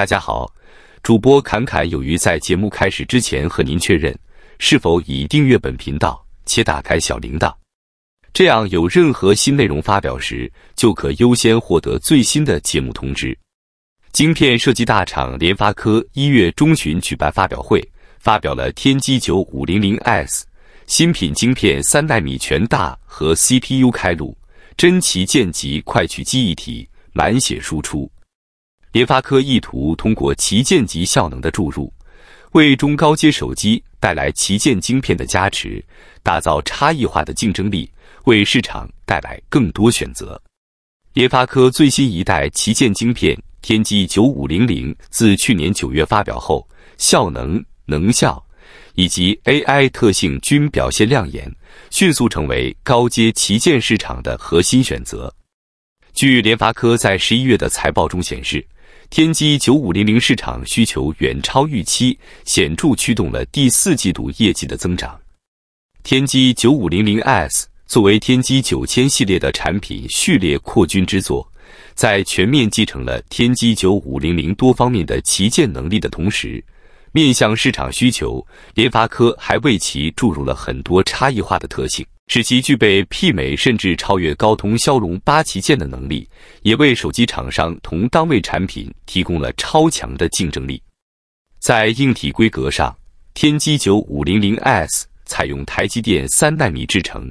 大家好，主播侃侃有余在节目开始之前和您确认，是否已订阅本频道且打开小铃铛？这样有任何新内容发表时，就可优先获得最新的节目通知。晶片设计大厂联发科一月中旬举办发表会，发表了天玑九五零零 S 新品晶片，三纳米全大和 CPU 开路，真旗舰级快取记忆体，满血输出。联发科意图通过旗舰级效能的注入，为中高阶手机带来旗舰晶片的加持，打造差异化的竞争力，为市场带来更多选择。联发科最新一代旗舰晶片天玑九五零零自去年九月发表后，效能、能效以及 AI 特性均表现亮眼，迅速成为高阶旗舰市场的核心选择。据联发科在十一月的财报中显示。天玑九五零零市场需求远超预期，显著驱动了第四季度业绩的增长。天玑九五零零 S 作为天玑九千系列的产品序列扩军之作，在全面继承了天玑九五零零多方面的旗舰能力的同时，面向市场需求，联发科还为其注入了很多差异化的特性，使其具备媲美甚至超越高通骁龙八旗舰的能力，也为手机厂商同单位产品提供了超强的竞争力。在硬体规格上，天玑 9500S 采用台积电三纳米制程，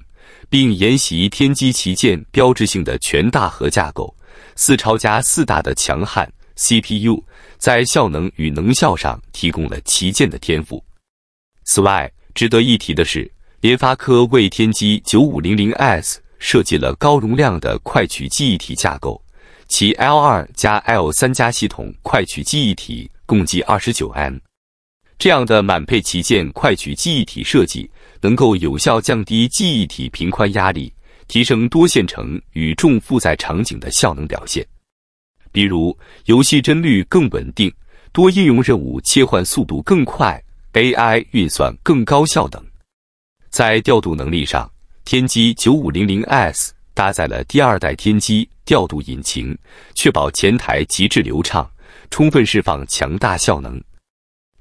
并沿袭天玑旗舰标志性的全大核架构，四超加四大的强悍 CPU。在效能与能效上提供了旗舰的天赋。此外，值得一提的是，联发科为天玑 9500S 设计了高容量的快取记忆体架构，其 L2 加 L3 加系统快取记忆体共计 29M。这样的满配旗舰快取记忆体设计，能够有效降低记忆体频宽压力，提升多线程与重负载场景的效能表现。比如游戏帧率更稳定，多应用任务切换速度更快，AI 运算更高效等。在调度能力上，天玑 9500S 搭载了第二代天玑调度引擎，确保前台极致流畅，充分释放强大效能。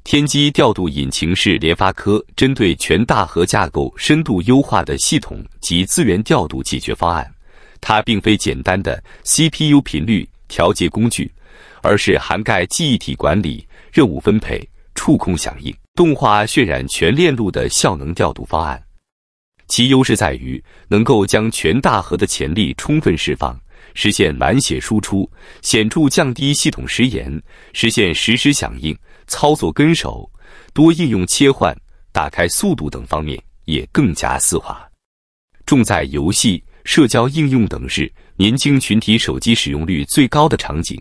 天玑调度引擎是联发科针对全大核架构深度优化的系统及资源调度解决方案，它并非简单的 CPU 频率。调节工具，而是涵盖记忆体管理、任务分配、触控响应、动画渲染全链路的效能调度方案。其优势在于能够将全大核的潜力充分释放，实现满血输出，显著降低系统时延，实现实时响应、操作跟手、多应用切换、打开速度等方面也更加丝滑。重在游戏、社交应用等是年轻群体手机使用率最高的场景，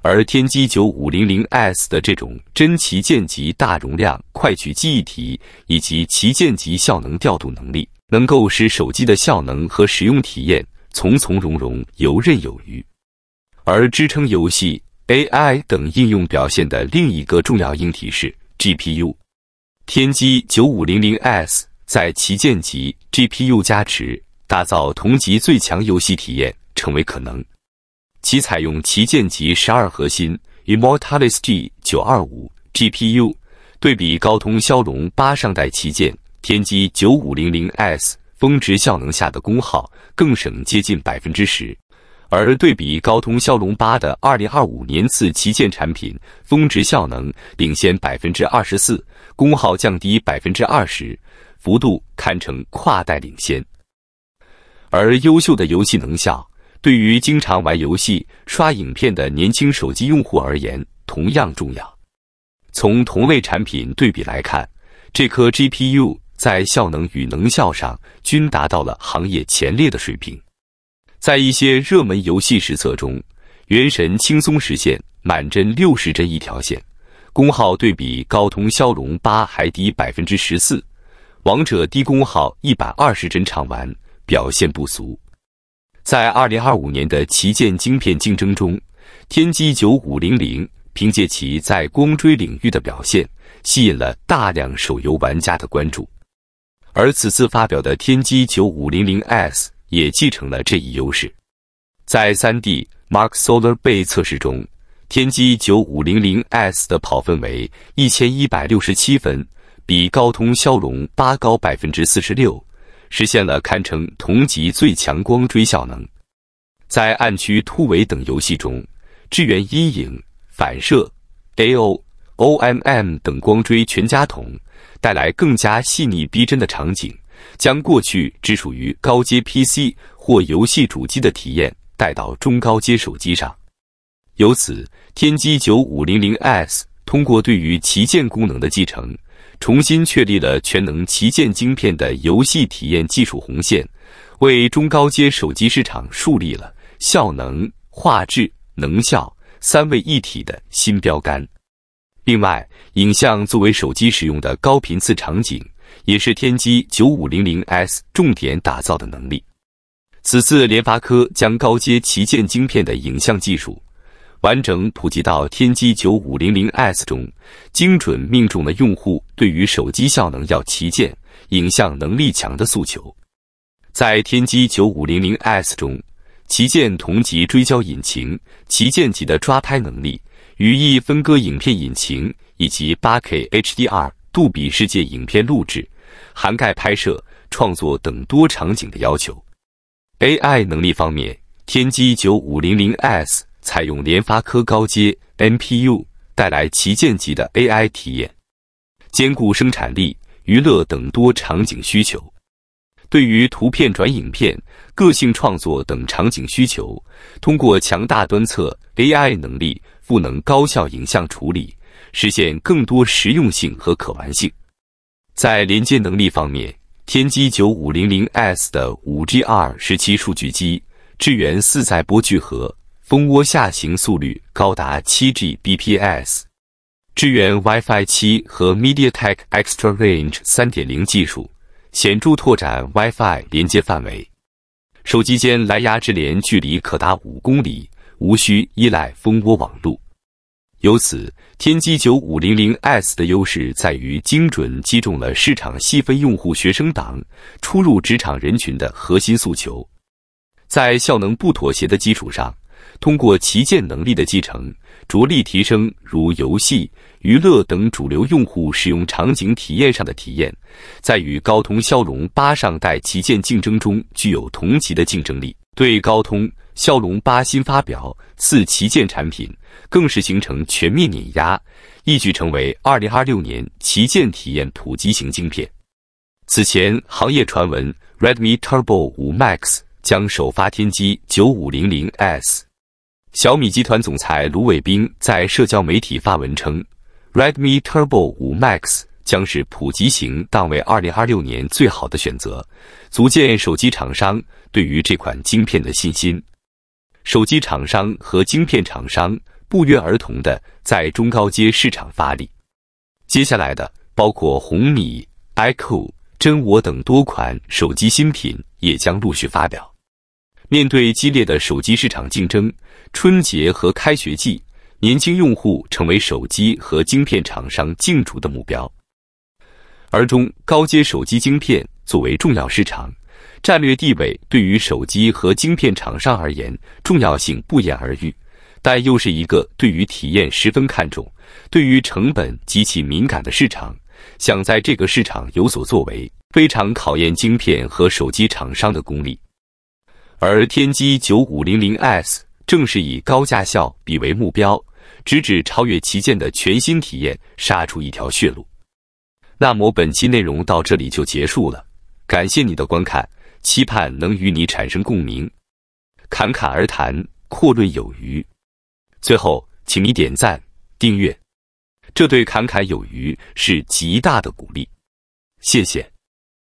而天玑九五零零 S 的这种真旗舰级大容量快取记忆体以及旗舰级效能调度能力，能够使手机的效能和使用体验从从容容游刃有余。而支撑游戏、AI 等应用表现的另一个重要硬体是 GPU。天玑九五零零 S 在旗舰级 GPU 加持，打造同级最强游戏体验。成为可能，其采用旗舰级十二核心 Immortalis-G925 GPU，对比高通骁龙八上代旗舰天玑 9500S 峰值效能下的功耗更省接近百分之十，而对比高通骁龙八的二零二五年次旗舰产品峰值效能领先百分之二十四，功耗降低百分之二十，幅度堪称跨代领先，而优秀的游戏能效。对于经常玩游戏、刷影片的年轻手机用户而言，同样重要。从同类产品对比来看，这颗 GPU 在效能与能效上均达到了行业前列的水平。在一些热门游戏实测中，《原神》轻松实现满帧六十帧一条线，功耗对比高通骁龙八还低百分之十四。《王者》低功耗一百二十帧畅玩，表现不俗。在2025年的旗舰晶片竞争中，天玑9500凭借其在光追领域的表现，吸引了大量手游玩家的关注。而此次发表的天玑 9500S 也继承了这一优势，在 3D Mark Solar Bay 测试中，天玑 9500S 的跑分为1167分，比高通骁龙8高46%。实现了堪称同级最强光追效能，在暗区突围等游戏中，支援阴影、反射、AO、OMM 等光追全家桶，带来更加细腻逼真的场景，将过去只属于高阶 PC 或游戏主机的体验带到中高阶手机上。由此，天玑 9500S 通过对于旗舰功能的继承。重新确立了全能旗舰晶片的游戏体验技术红线，为中高阶手机市场树立了效能、画质、能效三位一体的新标杆。另外，影像作为手机使用的高频次场景，也是天玑 9500S 重点打造的能力。此次联发科将高阶旗舰晶片的影像技术。完整普及到天玑九五零零 S 中，精准命中了用户对于手机效能要旗舰、影像能力强的诉求。在天玑九五零零 S 中，旗舰同级追焦引擎、旗舰级的抓拍能力、语义分割影片引擎以及 8K HDR 杜比世界影片录制，涵盖拍摄、创作等多场景的要求。AI 能力方面，天玑九五零零 S。采用联发科高阶 NPU，带来旗舰级的 AI 体验，兼顾生产力、娱乐等多场景需求。对于图片转影片、个性创作等场景需求，通过强大端侧 AI 能力赋能高效影像处理，实现更多实用性和可玩性。在连接能力方面，天玑 9500S 的 5G 二十7数据机支援四载波聚合。蜂窝下行速率高达七 Gbps，支援 WiFi 七和 MediaTek Extra Range 三点零技术，显著拓展 WiFi 连接范围。手机间蓝牙直连距离可达五公里，无需依赖蜂窝网络。由此，天玑九五零零 S 的优势在于精准击中了市场细分用户——学生党、初入职场人群的核心诉求，在效能不妥协的基础上。通过旗舰能力的继承，着力提升如游戏、娱乐等主流用户使用场景体验上的体验，在与高通骁龙八上代旗舰竞争中具有同级的竞争力。对高通骁龙八新发表次旗舰产品，更是形成全面碾压，一举成为二零二六年旗舰体验普及型晶片。此前行业传闻，Redmi Turbo 五 Max 将首发天玑九五零零 S。小米集团总裁卢伟冰在社交媒体发文称，Redmi Turbo 5 Max 将是普及型档位2026年最好的选择，足见手机厂商对于这款晶片的信心。手机厂商和晶片厂商不约而同的在中高阶市场发力，接下来的包括红米、iQOO、真我等多款手机新品也将陆续发表。面对激烈的手机市场竞争，春节和开学季，年轻用户成为手机和晶片厂商竞逐的目标。而中高阶手机晶片作为重要市场，战略地位对于手机和晶片厂商而言重要性不言而喻，但又是一个对于体验十分看重、对于成本极其敏感的市场。想在这个市场有所作为，非常考验晶片和手机厂商的功力。而天玑九五零零 S 正是以高价效比为目标，直指超越旗舰的全新体验，杀出一条血路。那么本期内容到这里就结束了，感谢你的观看，期盼能与你产生共鸣。侃侃而谈，阔论有余。最后，请你点赞、订阅，这对侃侃有余是极大的鼓励。谢谢。